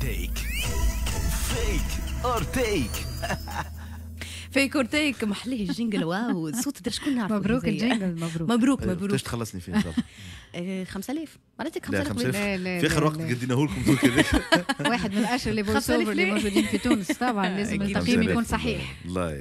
تيك فيك اور فيك اور محليه الجينجل واو الصوت درا شكون نعرف مبروك الجينجل مبروك مبروك أيوة، مبروك تخلصني فيه 5000 مراتك 5000 في اخر وقت قديناه لكم واحد من الاشهر اللي اللي موجودين في تونس طبعا لازم التقييم يكون صحيح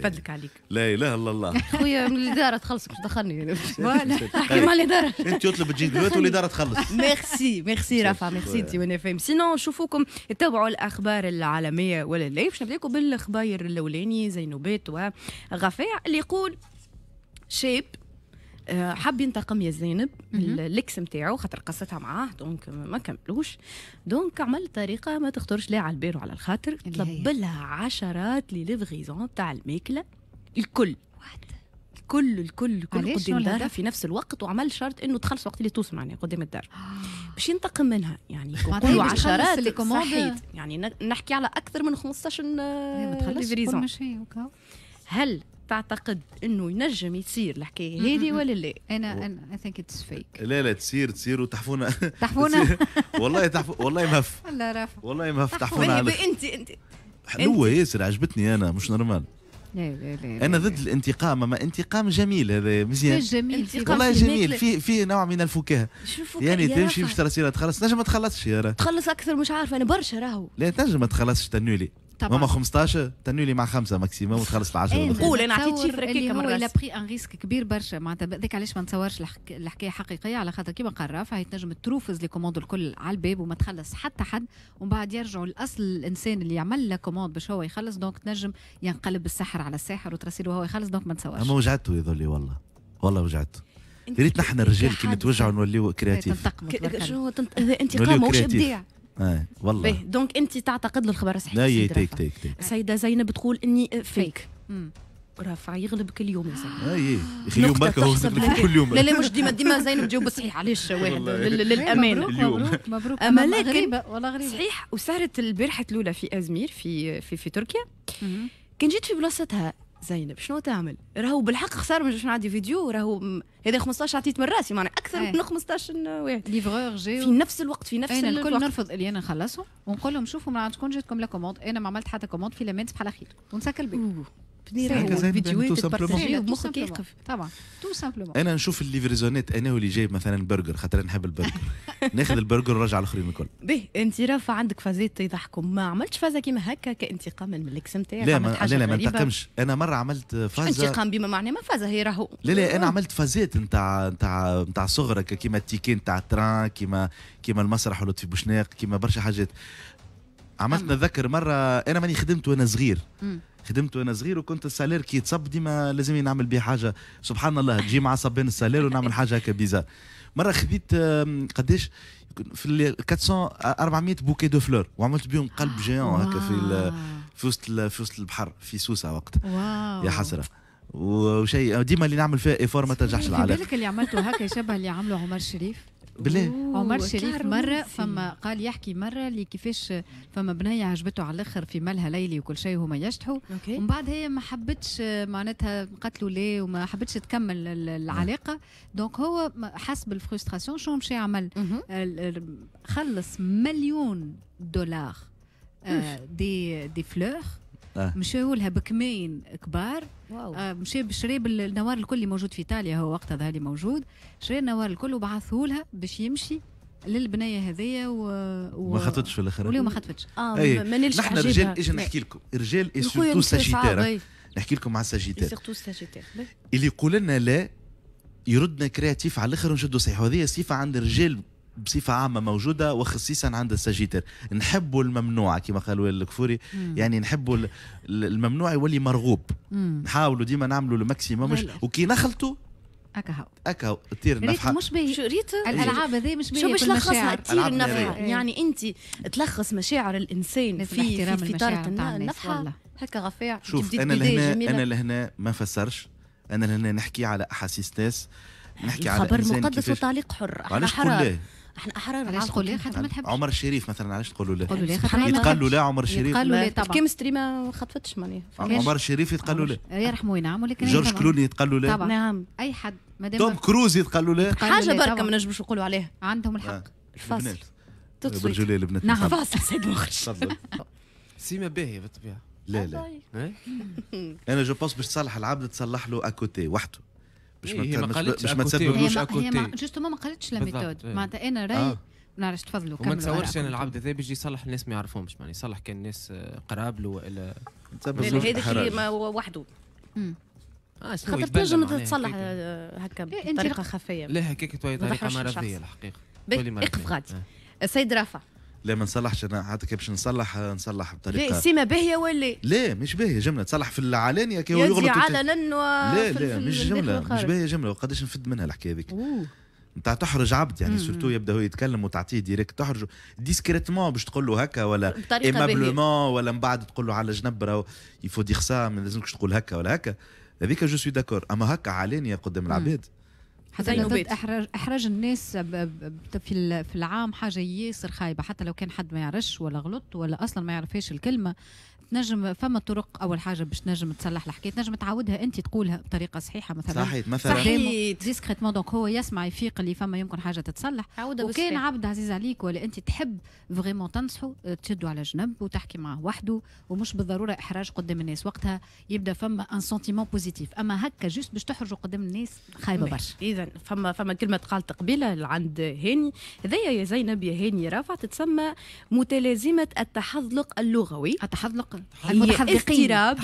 فضلك عليك لا اله الا الله خويا من الاداره تخلصك باش دخلني احكي مع الاداره انت تطلب تجي دلوقتي والاداره تخلص ميرسي ميرسي رفع ميرسي انت وانا فاهم سينو نشوفوكم تتابعوا الاخبار العالميه ولا لا باش نبداكم بالخباير الاولاني زينوبات وغفيع اللي يقول شاب آه، حب ينتقم يا زينب الليكس نتاعو خاطر قصتها معاه دونك ما كملوش دونك عمل طريقه ما تخطرش لا على البال وعلى الخاطر طلب لها عشرات لي ليفغيزون تاع الماكله الكل الكل الكل الكل قدام دارها في نفس الوقت وعمل شرط انه تخلص وقت اللي توصل يعني قدام الدار آه. باش ينتقم منها يعني يقولوا عشرات صحيت يعني نحكي على اكثر من 15 آه، أيوة، ليفريزون هل تعتقد انه ينجم يصير الحكايه هذه ولا لا؟ انا انا اي ثينك اتس فيك لا لا تصير تصير وتحفونا تحفونا والله تحف والله مهف والله رافع والله مهف تحفونا على انت انت حلوه ياسر عجبتني انا مش نورمال لا لا لا انا ضد الانتقام اما انتقام جميل هذا مزيان جميل والله جميل في في نوع من الفكاهه يعني تمشي باش ترى تخلص نجم ما تخلصش يا راه تخلص اكثر مش عارفه انا برشا راهو لا تنجم ما تخلصش تنولي طبعا ماما 15 تنوي لي مع خمسه ماكسيموم وتخلص العشره نقول إيه، انا عطيت شيفر هكاك من راسي بري ان ريسك كبير برشا معناتها هذاك علاش ما نتصورش الحكايه حقيقيه على خاطر كيما قال رافع تنجم تروفز لي كوموند الكل على الباب وما تخلص حتى حد ومن بعد يرجعوا الاصل الانسان اللي يعمل لا كوموند باش هو يخلص دونك تنجم ينقلب السحر على الساحر وترسيله هو يخلص دونك ما نتصورش اما وجعته يظل والله والله وجعته يا ريت نحن الرجال كي نتوجعوا نوليو إيه، كرياتيف شنو انتقام ماهوش ابداع ايه والله دونك انت تعتقد الخبر صحيح لا إيه، تيك تيك تيك السيده زينب بتقول اني فيك رافع كل يوم يا زينب اي اخي يوم بركه هو كل يوم لا لا مش ديما ديما زينب جاوب صحيح علاش واحد إيه، للامانه مبروك مبروك اما لكن والله غريبه صحيح وسهرت البارحه الاولى في ازمير في في في تركيا كان جيت في بلاصتها زينب شنو تعمل؟ راهو بالحق خسر ما شنو عندي فيديو راهو هذا 15 عطيت من راسي معناها اكثر إيه. من 15 واحد ليفغور جي في نفس الوقت في نفس انا إيه، الكل نرفض اللي انا نخلصهم ونقول لهم شوفوا من عندكم جاتكم لا كوموند انا ما عملت حتى كوموند في لامانس بحال خير ونسكر البيت البنيره يقف يعني طبعا تو سامبلومون انا نشوف الليفريزونات انا واللي جايب مثلا برجر خاطر نحب البرجر ناخذ البرجر ونرجع الاخرين الكل باهي انت رافع عندك فازات يضحكوا ما عملتش فازه كيما هكا كانتقام من الاكس نتاعك لا ما لا لا ما انتقمش انا مره عملت فازه انتقام بما معناه ما فازه هي راهو لا لا انا آه. عملت فازات نتاع نتاع نتاع صغرك كيما التيكين نتاع التران كيما كيما المسرح ولطفي في بوشناق كيما برشا حاجات عملت نتذكر نعم. مره انا ماني خدمت وانا صغير خدمت وانا صغير وكنت السالير كي يتصب ديما لازم نعمل بيه حاجه سبحان الله تجي مع صبان السالير ونعمل حاجه هكا بيزار مره خذيت قداش في 400 400 بوكي دو فلور وعملت بهم قلب آه، جيان هكا في في وسط في وسط البحر في سوسه وقت يا حسره وشيء ديما اللي نعمل فيها ايفور ما تنجحش العالم بالك اللي عملته هكا شبه اللي عمله عمر شريف بالله عمر شريف مره فما قال يحكي مره اللي كيفاش فما بنيه عجبته على الاخر في مالها ليلي وكل شيء وهما يشتحوا ومن بعد هي ما حبتش معناتها قتلوا ليه وما حبتش تكمل العلاقه دونك هو حس بالفرستراسيون شو مشى عمل خلص مليون دولار دي دي فلور آه. مشاو لها بكمين كبار آه مشى بشري بالنوار الكل اللي موجود في ايطاليا هو وقتها هذا اللي موجود شري النوار الكل وبعثه لها باش يمشي للبنيه هذيا و... و... ما خطفتش في الاخر ولي ما خطفتش اه أيه. ما نلش نحن رجال اجي نحكي لكم رجال سورتو ساجيتير آه. نحكي لكم مع ساجيتير سورتو ساجيتير اللي يقول لنا لا يردنا كرياتيف على الاخر ونشدوا صحيح وهذه صفه عند الرجال بصفه عامه موجوده وخصيصا عند الساجيتر نحبوا الممنوع كما قالوا الكفوري يعني نحبوا الممنوع يولي مرغوب نحاولوا ديما نعملوا الماكسيموم وكي نخلطوا أكا اكهو تير النفحه مش باهي شو ريت الالعاب هذه مش باهي شو باش لخصها تير النفحه إيه. يعني انت تلخص مشاعر الانسان في في, طاره النفحه هكا غفاع شوف انا لهنا انا لهنا ما فسرش انا لهنا نحكي على احاسيس ناس نحكي على خبر مقدس وتعليق حر على حرام احنا احرار علاش تقول ليه خاطر ما تحبش عمر الشريف مثلا علاش تقولوا له تقولوا خاطر يتقال له لا عمر الشريف يتقال له طبعا كيمستري ما خطفتش ماني عمر الشريف يتقال له لا يرحمه وينعم ولكن جورج كلوني يتقال له لا طبعا نعم اي حد مادام توم كروز يتقال له لا حاجه بركه ما نجموش نقولوا عليها عندهم الحق الفصل برجولي البنات نعم فاصل سيد مخرج سيما باهيه بالطبيعه لا لا إيه؟ انا جو بونس باش تصلح العبد تصلح له اكوتي وحده باش إيه، ما قالتش إيه. إيه، آه. ما تسببلوش اكوتي جوستومون ما قالتش لا ميثود معناتها انا راي نعرفش تفضلوا وما تصورش انا العبد هذا بيجي يصلح الناس ما يعرفهمش معناها يصلح كان الناس آه، قراب له والا هذاك اللي وحده آه، خاطر تنجم تتصلح هكا بطريقه خفيه لا هكاك طريقه مرضيه الحقيقه مرضيه اقف غادي السيد رافع لا ما نصلحش انا حتى كي باش نصلح نصلح بطريقه لا سيما باهيه ولا لا مش باهيه جمله تصلح في العلانيه كي هو يغلط علنا لا لا مش جمله مش باهيه جمله وقداش نفد منها الحكايه هذيك نتاع تحرج عبد يعني سورتو يبدا هو يتكلم وتعطيه ديريكت تحرجه ديسكريتمون باش تقول له هكا ولا ايمابلومون ولا من بعد تقول له على جنب راهو يفو ديغ سا ما لازمكش تقول هكا ولا هكا هذيك جو سوي داكور اما هكا علانيه قدام العباد حتى لا احرج احرج الناس في في العام حاجه ياسر خايبه حتى لو كان حد ما يعرفش ولا غلط ولا اصلا ما يعرفش الكلمه تنجم فما طرق اول حاجه باش تنجم تصلح الحكايه تنجم تعاودها انت تقولها بطريقه صحيحه مثلا صحيح مثلا صحيح ديسكريتمون دونك هو يسمع يفيق اللي فما يمكن حاجه تتصلح وكان عبد عزيز عليك ولا انت تحب فريمون تنصحه تشده آه، على جنب وتحكي معاه وحده ومش بالضروره احراج قدام الناس وقتها يبدا فما ان سنتيمون بوزيتيف اما هكا جوست باش تحرجه قدام الناس خايبه برشا اذا فما فما كلمه قالت قبيله عند هاني هذايا يا زينب يا هاني رافع تتسمى متلازمه التحذلق اللغوي التحذلق هي اضطراب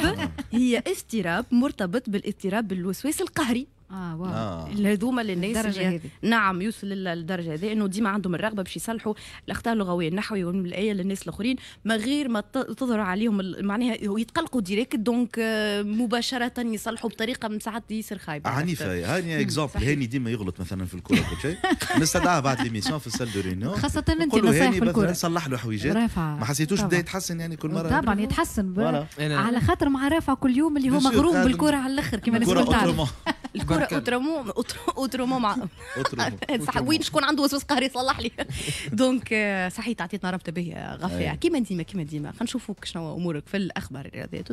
هي استراب مرتبط بالاضطراب بالوسواس القهري اه واو آه. اللي هذوما للناس الدرجة نعم يوصل للدرجه هذه انه ديما عندهم الرغبه باش يصلحوا الاخطاء اللغويه النحويه والملائيه للناس الاخرين من غير ما تظهر عليهم معناها يتقلقوا ديريكت دونك آه، مباشره يصلحوا بطريقه من ساعات ياسر خايبه عنيفه هاني اكزومبل هاني ديما يغلط مثلا في الكره كل شيء نستدعاه بعد ليميسيون في السال دو رينيون خاصه انت نصايح الكره مثلا نصلح له حويجات ما حسيتوش بدا يتحسن يعني كل مره طبعا يتحسن على خاطر مع رافع كل يوم اللي هو مغروم آه، بالكره على الاخر كما الناس الكره اوترومون اوترومون مع وين شكون عنده وسواس قهري يصلح لي دونك صحيح تعطيتنا ربطه به غفية كيما ديما كيما ديما خلينا نشوفوك شنو امورك في الاخبار الرياضيه